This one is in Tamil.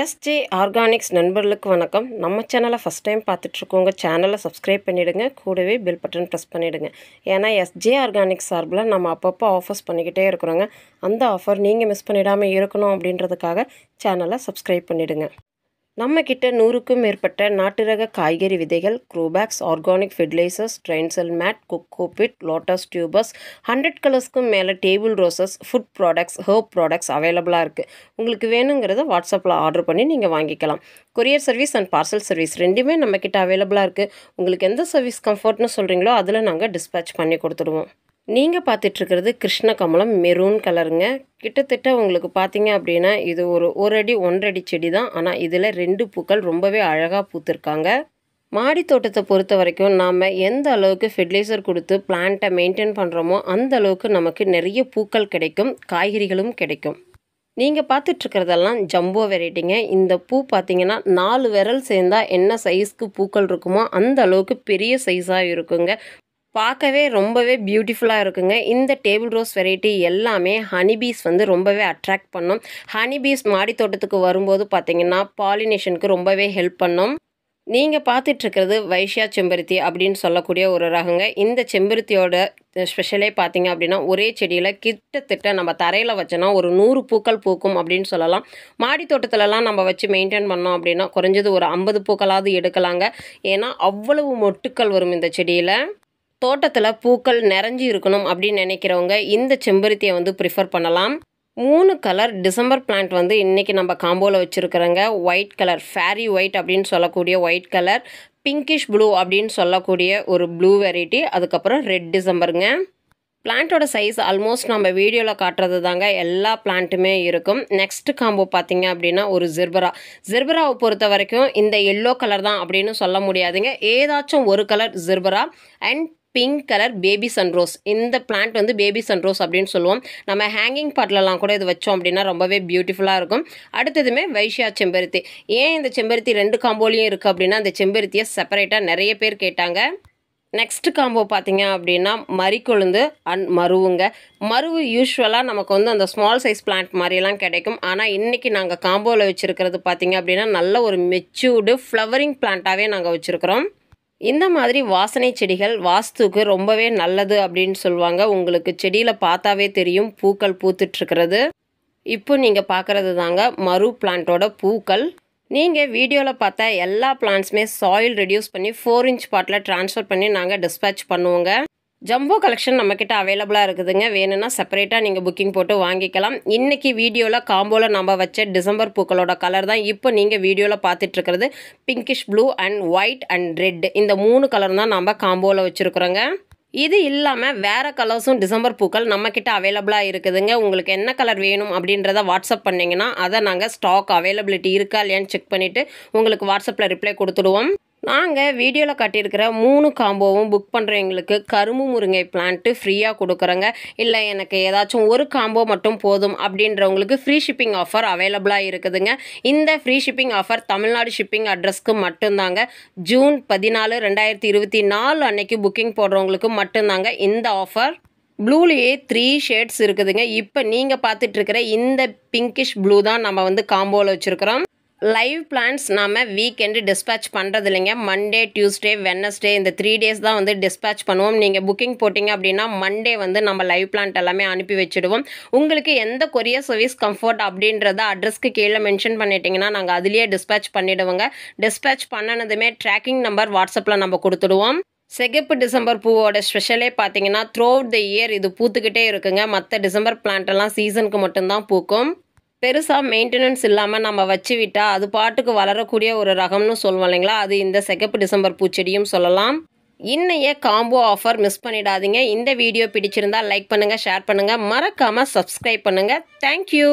எஸ்ஜே ஆர்கானிக்ஸ் நண்பர்களுக்கு வணக்கம் நம்ம சேனலை ஃபஸ்ட் டைம் பார்த்துட்ருக்கோங்க சேனலை சப்ஸ்கிரைப் பண்ணிவிடுங்க கூடவே பில் பட்டன் ப்ரெஸ் பண்ணிவிடுங்க ஏன்னா எஸ்ஜே ஆர்கானிக்ஸ் சார்பில் நம்ம அப்பப்போ ஆஃபர்ஸ் பண்ணிக்கிட்டே இருக்கிறோங்க அந்த ஆஃபர் நீங்கள் மிஸ் பண்ணிடாமல் இருக்கணும் அப்படின்றதுக்காக சேனலை சப்ஸ்கிரைப் பண்ணிவிடுங்க நம்ம கிட்ட நூறுக்கும் மேற்பட்ட நாட்டு ரக காய்கறி விதைகள் grow bags organic fertilisers drain cell mat cocopeat lotus tubers hundred கலர்ஸ்க்கும் மேலே table roses food products herb products அவைலபிளாக இருக்குது உங்களுக்கு வேணுங்கிறத வாட்ஸ்அப்பில் ஆர்டர் பண்ணி நீங்கள் வாங்கிக்கலாம் courier service and parcel service ரெண்டுமே நம்மக்கிட்ட அவைலபிளாக இருக்குது உங்களுக்கு எந்த சர்வீஸ் கம்ஃபர்ட்னு சொல்கிறீங்களோ அதில் நாங்கள் டிஸ்பேச் பண்ணி கொடுத்துடுவோம் நீங்கள் பார்த்துட்ருக்கிறது கிருஷ்ண கமலம் மெரூன் கலருங்க கிட்டத்தட்ட உங்களுக்கு பார்த்தீங்க அப்படின்னா இது ஒரு ஒரு அடி ஒன்றடி செடி தான் ஆனால் இதில் ரெண்டு பூக்கள் ரொம்பவே அழகாக பூத்துருக்காங்க மாடி தோட்டத்தை பொறுத்த வரைக்கும் நாம் எந்த அளவுக்கு ஃபெர்டிலைசர் கொடுத்து பிளான்ட்டை மெயின்டைன் பண்ணுறோமோ அந்த அளவுக்கு நமக்கு நிறைய பூக்கள் கிடைக்கும் காய்கறிகளும் கிடைக்கும் நீங்கள் பார்த்துட்ருக்கிறதெல்லாம் ஜம்போ வெரைட்டிங்க இந்த பூ பார்த்தீங்கன்னா நாலு விரல் சேர்ந்தால் என்ன சைஸ்க்கு பூக்கள் இருக்குமோ அந்த அளவுக்கு பெரிய சைஸாக இருக்குங்க பார்க்கவே ரொம்பவே பியூட்டிஃபுல்லாக இருக்குங்க இந்த டேபிள் ரோஸ் வெரைட்டி எல்லாமே ஹனிபீஸ் வந்து ரொம்பவே அட்ராக்ட் பண்ணும் ஹனிபீஸ் மாடி தோட்டத்துக்கு வரும்போது பார்த்திங்கன்னா பாலினேஷனுக்கு ரொம்பவே ஹெல்ப் பண்ணும் நீங்கள் பார்த்துட்ருக்கிறது வைஷ்யா செம்பருத்தி அப்படின்னு சொல்லக்கூடிய ஒரு ரகங்க இந்த செம்பருத்தியோட ஸ்பெஷலே பார்த்தீங்க அப்படின்னா ஒரே செடியில் கிட்டத்தட்ட நம்ம தரையில் வச்சோன்னா ஒரு நூறு பூக்கள் பூக்கும் அப்படின்னு சொல்லலாம் மாடி தோட்டத்துலலாம் நம்ம வச்சு மெயின்டைன் பண்ணோம் அப்படின்னா குறைஞ்சது ஒரு ஐம்பது பூக்களாவது எடுக்கலாங்க ஏன்னா அவ்வளவு மொட்டுக்கள் வரும் இந்த செடியில் தோட்டத்தில் பூக்கள் நிறைஞ்சி இருக்கணும் அப்படின்னு நினைக்கிறவங்க இந்த செம்பருத்தியை வந்து ப்ரிஃபர் பண்ணலாம் மூணு கலர் டிசம்பர் பிளான்ட் வந்து இன்றைக்கி நம்ம காம்போவில் வச்சுருக்கிறோங்க ஒயிட் கலர் ஃபேரி ஒயிட் அப்படின்னு சொல்லக்கூடிய ஒயிட் கலர் பிங்கிஷ் ப்ளூ அப்படின்னு சொல்லக்கூடிய ஒரு ப்ளூ வெரைட்டி அதுக்கப்புறம் ரெட் டிசம்பருங்க பிளான்ட்டோட சைஸ் ஆல்மோஸ்ட் நம்ம வீடியோவில் காட்டுறது தாங்க எல்லா பிளான்ட்டுமே இருக்கும் நெக்ஸ்ட் காம்போ பார்த்தீங்க அப்படின்னா ஒரு ஜிர்பரா ஜிர்பராவை பொறுத்த வரைக்கும் இந்த எல்லோ கலர் தான் அப்படின்னு சொல்ல முடியாதுங்க ஏதாச்சும் ஒரு colour gerbera and pink colour baby sunrose இந்த பிளான்ட் வந்து பேபி சன்ரோஸ் அப்படின்னு சொல்லுவோம் நம்ம ஹேங்கிங் பாட்டிலலாம் கூட இது வச்சோம் அப்படின்னா ரொம்பவே பியூட்டிஃபுல்லாக இருக்கும் அடுத்ததுமே வைஷா செம்பருத்தி ஏன் இந்த செம்பருத்தி ரெண்டு காம்போலையும் இருக்குது அப்படின்னா அந்த செம்பருத்தியை செப்பரேட்டாக நிறைய பேர் கேட்டாங்க நெக்ஸ்ட் காம்போ பார்த்தீங்க அப்படின்னா மறிக்கொழுந்து அண்ட் மருவுங்க மருவு யூஸ்வலாக நமக்கு வந்து அந்த ஸ்மால் சைஸ் பிளான்ட் மாதிரிலாம் கிடைக்கும் ஆனால் இன்றைக்கி நாங்கள் காம்போவில் வச்சுருக்கிறது பார்த்திங்க அப்படின்னா நல்ல ஒரு மெச்சூர்டு ஃப்ளவரிங் பிளான்ட்டாகவே நாங்கள் வச்சுருக்கிறோம் இந்த மாதிரி வாசனை செடிகள் வாஸ்துக்கு ரொம்பவே நல்லது அப்படின்னு சொல்லுவாங்க உங்களுக்கு செடியில் பார்த்தாவே தெரியும் பூக்கள் பூத்துட்ருக்கிறது இப்போ நீங்கள் பார்க்குறது தாங்க மறு பிளான்ட்டோட பூக்கள் நீங்கள் வீடியோவில் பார்த்தா எல்லா பிளான்ட்ஸுமே சாயில் ரெடியூஸ் பண்ணி ஃபோர் இன்ச் பாட்டில் ட்ரான்ஸ்ஃபர் பண்ணி நாங்கள் டிஸ்பேச் பண்ணுவோங்க ஜம்போ கலெக்ஷன் நம்மக்கிட்ட அவைலபிளாக இருக்குதுங்க வேணும்னா செப்பரேட்டாக நீங்கள் புக்கிங் போட்டு வாங்கிக்கலாம் இன்றைக்கி வீடியோவில் காம்போவில் நம்ம வச்ச டிசம்பர் பூக்களோட கலர் தான் இப்போ நீங்கள் வீடியோவில் பார்த்துட்ருக்கிறது pinkish blue and white and red இந்த மூணு கலர் தான் நம்ம காம்போவில் வச்சுருக்குறோங்க இது இல்லாமல் வேறு கலர்ஸும் டிசம்பர் பூக்கள் நம்மக்கிட்ட அவைலபிளாக இருக்குதுங்க உங்களுக்கு என்ன கலர் வேணும் அப்படின்றத வாட்ஸ்அப் பண்ணிங்கன்னா அதை நாங்கள் ஸ்டாக் அவைலபிலிட்டி இருக்கா இல்லையான்னு செக் பண்ணிவிட்டு உங்களுக்கு வாட்ஸ்அப்பில் ரிப்ளை கொடுத்துடுவோம் நாங்கள் வீடியோவில் காட்டியிருக்கிற மூணு காம்போவும் புக் பண்ணுறவங்களுக்கு கரும்பு முருங்கை பிளான்ட்டு ஃப்ரீயாக கொடுக்குறோங்க இல்லை எனக்கு ஏதாச்சும் ஒரு காம்போ மட்டும் போதும் அப்படின்றவங்களுக்கு ஃப்ரீ ஷிப்பிங் ஆஃபர் அவைலபிளாக இருக்குதுங்க இந்த free shipping offer Tamil Nadu shipping அட்ரஸ்க்கு மட்டும்தாங்க ஜூன் பதினாலு ரெண்டாயிரத்தி இருபத்தி நாலு அன்னைக்கு புக்கிங் போடுறவங்களுக்கு மட்டும்தாங்க இந்த ஆஃபர் ப்ளூலேயே த்ரீ ஷேட்ஸ் இருக்குதுங்க இப்போ நீங்கள் இருக்கிற இந்த பிங்கிஷ் ப்ளூ தான் நம்ம வந்து காம்போவில் வச்சுருக்கிறோம் லைவ் பிளான்ஸ் நாம் வீக்கெண்டு டிஸ்பேச் பண்ணுறது இல்லைங்க மண்டே டியூஸ்டே வென்னஸ்டே இந்த த்ரீ டேஸ் தான் வந்து டிஸ்பேச் பண்ணுவோம் நீங்கள் புக்கிங் போட்டிங்க அப்படின்னா மண்டே வந்து நம்ம லைவ் பிளான்ட் எல்லாமே அனுப்பி வச்சுடுவோம் உங்களுக்கு எந்த கொரியர் சர்வீஸ் கம்ஃபர்ட் அப்படின்றத அட்ரஸ்க்கு கீழே மென்ஷன் பண்ணிட்டீங்கன்னா நாங்கள் அதுலேயே டிஸ்பேச் பண்ணிவிடுவோங்க டிஸ்பேச் பண்ணினதுமே ட்ராக்கிங் நம்பர் வாட்ஸ்அப்பில் நம்ம கொடுத்துடுவோம் செகப்பு டிசம்பர் பூவோட ஸ்பெஷலே பார்த்தீங்கன்னா த்ரூ அவுட் த இயர் இது பூத்துக்கிட்டே இருக்குங்க மற்ற டிசம்பர் எல்லாம் சீசனுக்கு மட்டும்தான் பூக்கும் பெருசாக மெயின்டெனன்ஸ் இல்லாமல் நம்ம வச்சு விட்டால் அது பாட்டுக்கு வளரக்கூடிய ஒரு ரகம்னு சொல்லுவோம் இல்லைங்களா அது இந்த செகப்பு டிசம்பர் பூச்செடியும் சொல்லலாம் இன்னைய காம்போ ஆஃபர் மிஸ் பண்ணிடாதீங்க இந்த வீடியோ பிடிச்சிருந்தா லைக் பண்ணுங்கள் ஷேர் பண்ணுங்கள் மறக்காமல் சப்ஸ்கிரைப் பண்ணுங்கள் தேங்க்யூ